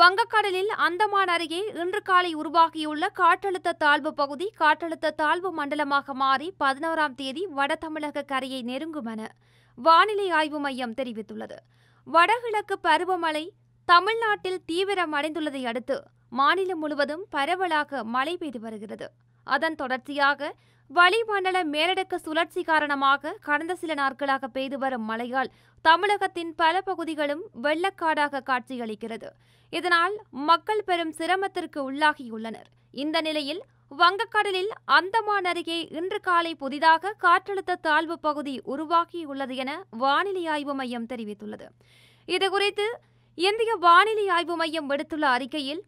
வங்கக்கடலில் அந்தமான் அருகே இன்று காலை உருவாகியுள்ள காற்றழுத்த தாழ்வு பகுதி காற்றழுத்த தாழ்வு மண்டலமாக மாறி பதினோராம் தேதி வட தமிழக கரையை நெருங்கும் என வானிலை ஆய்வு மையம் தெரிவித்துள்ளது வடகிழக்கு பருவமழை தமிழ்நாட்டில் தீவிரமடைந்துள்ளதை அடுத்து மாநிலம் முழுவதும் பரவலாக மழை பெய்து வருகிறது அதன் தொடர்ச்சியாக வளிமண்டல மேலடுக்கு சுழற்சி காரணமாக கடந்த சில நாட்களாக பெய்து வரும் மழையால் தமிழகத்தின் பல பகுதிகளும் வெள்ளக்காடாக காட்சியளிக்கிறது இதனால் மக்கள் பெரும் சிரமத்திற்கு உள்ளாகியுள்ளனர் இந்த நிலையில் வங்கக்கடலில் அந்தமான் அருகே இன்று காலை புதிதாக காற்றழுத்த தாழ்வு பகுதி உருவாகியுள்ளது என வானிலை ஆய்வு மையம் தெரிவித்துள்ளது இதுகுறித்து இந்திய வானிலை ஆய்வு மையம் விடுத்துள்ள அறிக்கையில்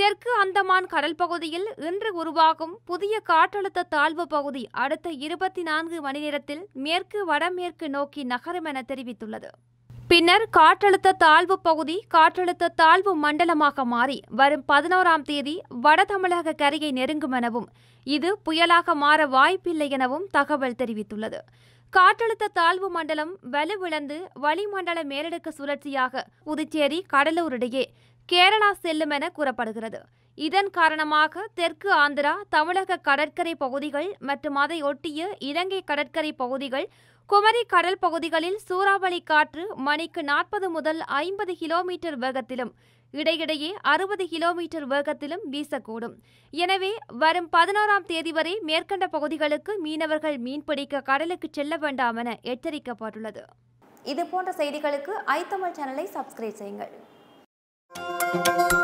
தெற்கு அந்தமான் கடல் பகுதியில் இன்று உருவாகும் புதிய காற்றழுத்த தாழ்வு பகுதி அடுத்த இருபத்தி நான்கு மணி நேரத்தில் மேற்கு வடமேற்கு நோக்கி நகரும் என தெரிவித்துள்ளது பின்னர் காற்றழுத்த தாழ்வு பகுதி காற்றழுத்த தாழ்வு மண்டலமாக மாறி வரும் பதினோராம் தேதி வட தமிழக கரையை நெருங்கும் எனவும் இது புயலாக மாற வாய்ப்பில்லை எனவும் தகவல் தெரிவித்துள்ளது காற்றழுத்த தாழ்வு மண்டலம் வலுவிழந்து வளிமண்டல மேலடுக்கு சுழற்சியாக புதுச்சேரி கடலூரிடையே கேரளா செல்லும் என கூறப்படுகிறது இதன் காரணமாக தெற்கு ஆந்திரா தமிழக கடற்கரை பகுதிகள் மற்றும் அதை ஒட்டிய இலங்கை கடற்கரை பகுதிகள் குமரி கடல் பகுதிகளில் சூறாவளி காற்று மணிக்கு நாற்பது முதல் ஐம்பது கிலோமீட்டர் வேகத்திலும் இடையிடையே அறுபது கிலோமீட்டர் வேகத்திலும் வீசக்கூடும் எனவே வரும் பதினோராம் தேதி வரை மேற்கண்ட பகுதிகளுக்கு மீனவர்கள் மீன்பிடிக்க கடலுக்கு செல்ல வேண்டாம் என எச்சரிக்கப்பட்டுள்ளது இதுபோன்ற செய்திகளுக்கு ஐத்தமிழ் சேனலை சப்ஸ்கிரைப் செய்யுங்கள் thank you